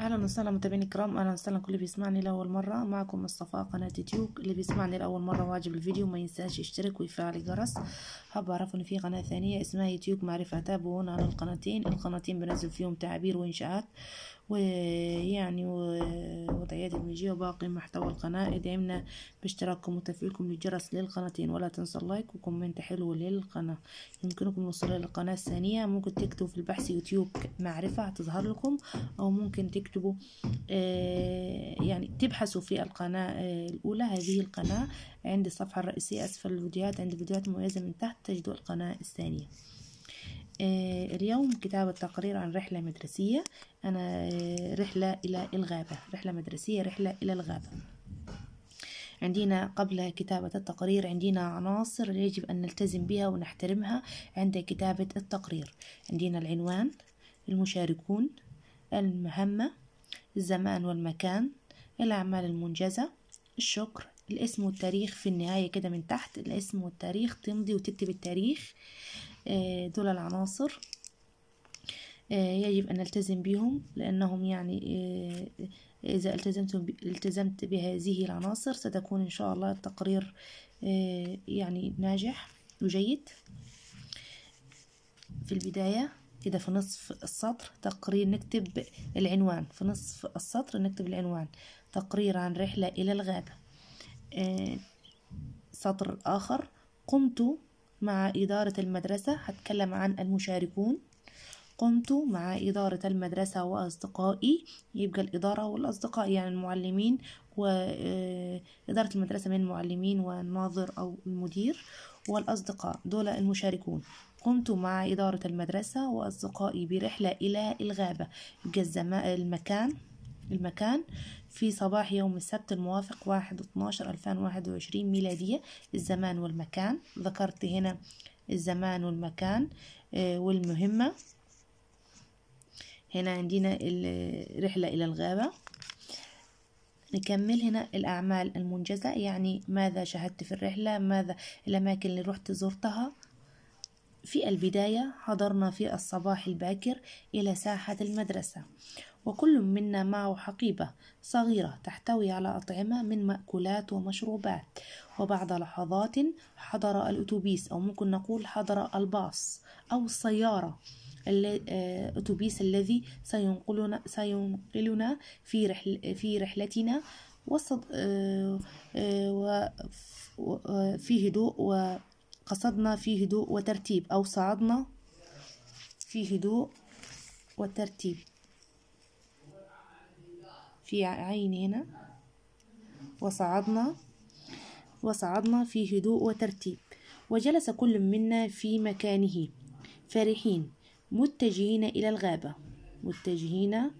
اهلا وسهلا متابعيني الكرام اهلا وسهلا كل بيسمعني لاول مره معكم مصطفى قناه يوتيوب اللي بيسمعني لاول مره واجب الفيديو ما ينساش يشترك ويفعل الجرس حاب اعرف ان في قناه ثانيه اسمها يوتيوب معرفه تابعونا على القناتين القناتين بنزل فيهم تعابير وانشاءات ويعني وضعيات الميجية وباقي محتوى القناة ادعمنا باشتراككم وتفعيلكم للجرس للقناتين ولا تنسى اللايك وكومنت حلو للقناة يمكنكم الوصول للقناة الثانية ممكن تكتبوا في البحث يوتيوب معرفة تظهر لكم أو ممكن تكتبوا آه، يعني تبحثوا في القناة آه، الأولى هذه القناة عند الصفحة الرئيسية أسفل الفيديوهات عند فيديوهات مميزة من تحت تجدوا القناة الثانية آه، اليوم كتابة تقرير عن رحلة مدرسية أنا آه، رحلة إلى الغابة رحلة مدرسية رحلة إلى الغابة عندنا قبل كتابة التقرير عندنا عناصر يجب أن نلتزم بها ونحترمها عند كتابة التقرير عندنا العنوان المشاركون المهمة الزمان والمكان الأعمال المنجزة الشكر الاسم والتاريخ في النهاية كده من تحت الاسم والتاريخ تمضي وتكتب التاريخ آه، دول العناصر آه، يجب أن نلتزم بهم لأنهم يعني آه، إذا التزمت التزمت بهذه العناصر ستكون إن شاء الله التقرير يعني ناجح وجيد في البداية كده في نصف السطر تقرير نكتب العنوان في نصف السطر نكتب العنوان تقرير عن رحلة إلى الغابة سطر آخر قمت مع إدارة المدرسة هتكلم عن المشاركون قمت مع إدارة المدرسة وأصدقائي يبقى الإدارة والأصدقاء يعني المعلمين وإدارة آه، المدرسة من المعلمين والناظر أو المدير والأصدقاء دول المشاركون قمت مع إدارة المدرسة وأصدقائي برحلة إلى الغابة يبقى المكان المكان في صباح يوم السبت الموافق واحد اتناشر واحد وعشرين ميلادية الزمان والمكان ذكرت هنا الزمان والمكان آه، والمهمة هنا عندنا الرحلة إلى الغابة نكمل هنا الأعمال المنجزة يعني ماذا شاهدت في الرحلة ماذا الأماكن اللي رحت زرتها في البداية حضرنا في الصباح الباكر إلى ساحة المدرسة وكل منا معه حقيبة صغيرة تحتوي على أطعمة من مأكولات ومشروبات وبعد لحظات حضر الأتوبيس أو ممكن نقول حضر الباص أو السيارة الأتوبيس آه، الذي سينقلنا, سينقلنا في, رحل في رحلتنا وسط آه، آه، في هدوء وقصدنا في هدوء وترتيب أو صعدنا في هدوء وترتيب في عين هنا وصعدنا وصعدنا في هدوء وترتيب وجلس كل منا في مكانه فرحين متجهين إلى الغابة متجهين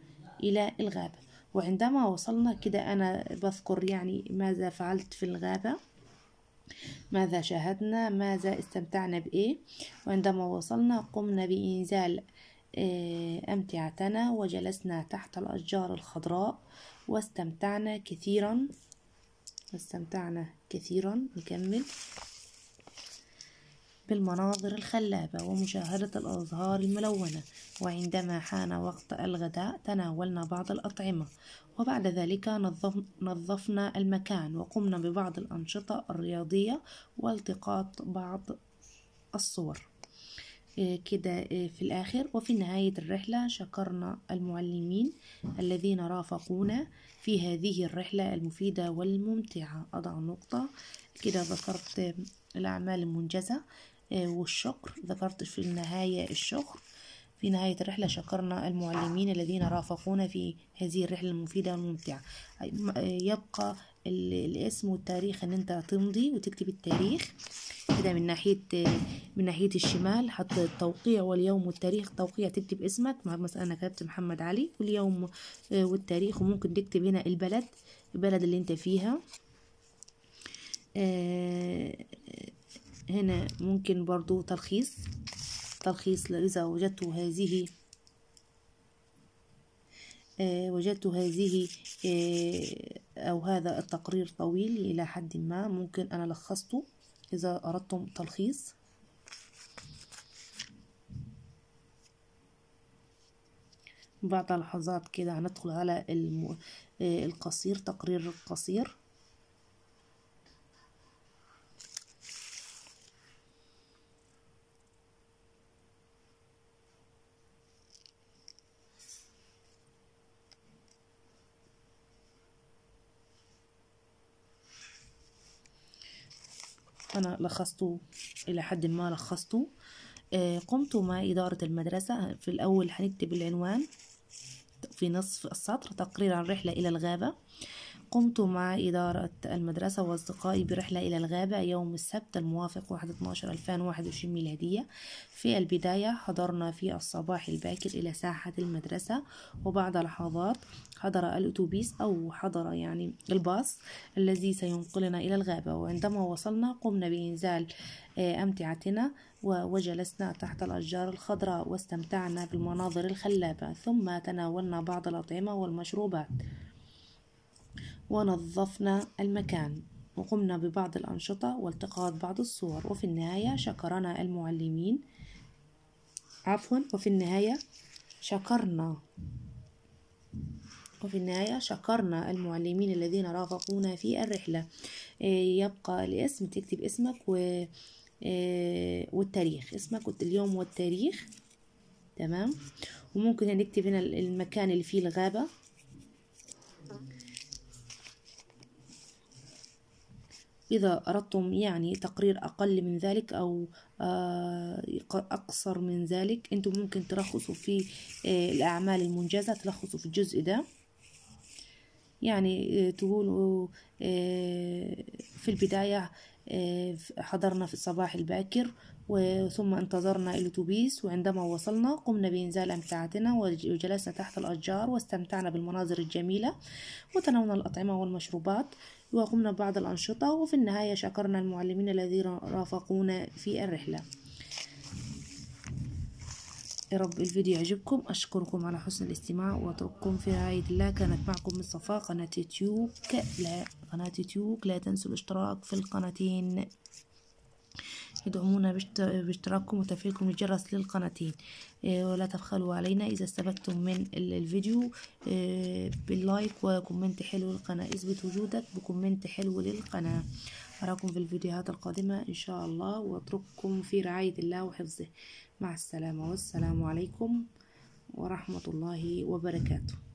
إلى الغابة وعندما وصلنا كده أنا بذكر يعني ماذا فعلت في الغابة ماذا شاهدنا ماذا استمتعنا بإيه وعندما وصلنا قمنا بإنزال إيه، أمتعتنا وجلسنا تحت الأشجار الخضراء واستمتعنا كثيرا واستمتعنا كثيرا نكمل بالمناظر الخلابة ومشاهدة الأزهار الملونة وعندما حان وقت الغداء تناولنا بعض الأطعمة وبعد ذلك نظف نظفنا المكان وقمنا ببعض الأنشطة الرياضية والتقاط بعض الصور كده آه، في الآخر وفي نهاية الرحلة شكرنا المعلمين الذين رافقونا في هذه الرحلة المفيدة والممتعة أضع نقطة كده ذكرت آه، الأعمال المنجزة آه، والشكر ذكرت في النهاية الشكر في نهاية الرحلة شكرنا المعلمين الذين رافقونا في هذه الرحلة المفيدة والممتعة يبقى الاسم والتاريخ ان انت تمضي وتكتب التاريخ كده من ناحيه من ناحيه الشمال حط التوقيع واليوم والتاريخ توقيع تكتب اسمك مثلا انا كتبت محمد علي واليوم آه، والتاريخ وممكن تكتب هنا البلد البلد اللي انت فيها آه، هنا ممكن برضو تلخيص تلخيص إذا وجدت هذه آه، وجدت هذه آه، أو هذا التقرير طويل إلى حد ما ممكن أنا لخصته إذا أردتم تلخيص بعد لحظات كده هندخل على آه، القصير تقرير القصير أنا لخصته إلى حد ما لخصته آه، قمت مع إدارة المدرسة في الأول هنكتب العنوان في نصف السطر تقرير عن رحلة إلى الغابة قمت مع إدارة المدرسة وأصدقائي برحلة إلى الغابة يوم السبت الموافق 1/12/2021 ميلادية في البداية حضرنا في الصباح الباكر إلى ساحة المدرسة وبعد لحظات حضر الأتوبيس أو حضر يعني الباص الذي سينقلنا إلى الغابة وعندما وصلنا قمنا بإنزال آه، أمتعتنا وجلسنا تحت الأشجار الخضراء واستمتعنا بالمناظر الخلابة ثم تناولنا بعض الأطعمة والمشروبات ونظفنا المكان وقمنا ببعض الأنشطة والتقاط بعض الصور وفي النهاية شكرنا المعلمين عفوا وفي النهاية شكرنا وفي النهاية شكرنا المعلمين الذين رافقونا في الرحلة إيه، يبقى الاسم تكتب اسمك و إيه، والتاريخ اسمك اليوم والتاريخ تمام وممكن نكتب هنا المكان اللي فيه الغابة إذا أردتم يعني تقرير أقل من ذلك أو آه، أقصر من ذلك أنتم ممكن تلخصوا في آه، الأعمال المنجزة تلخصوا في الجزء ده يعني آه، تقولوا في البداية حضرنا في الصباح الباكر وثم انتظرنا الاتوبيس وعندما وصلنا قمنا بإنزال أمتعتنا وجلسنا تحت الأشجار واستمتعنا بالمناظر الجميلة وتناولنا الأطعمة والمشروبات وقمنا ببعض الأنشطة وفي النهاية شكرنا المعلمين الذين رافقونا في الرحلة يا رب الفيديو يعجبكم أشكركم على حسن الاستماع وأترككم في رعاية الله كانت معكم صفاء قناة يوتيوب لا قناة يوتيوب لا تنسوا الاشتراك في القناتين ادعمونا باشتراككم وتفعيلكم الجرس للقناتين إيه، ولا تبخلوا علينا إذا استفدتم من الفيديو إيه، باللايك وكومنت حلو للقناة اثبت وجودك بكومنت حلو للقناة أراكم في الفيديوهات القادمة إن شاء الله وأترككم في رعاية الله وحفظه مع السلامة والسلام عليكم ورحمة الله وبركاته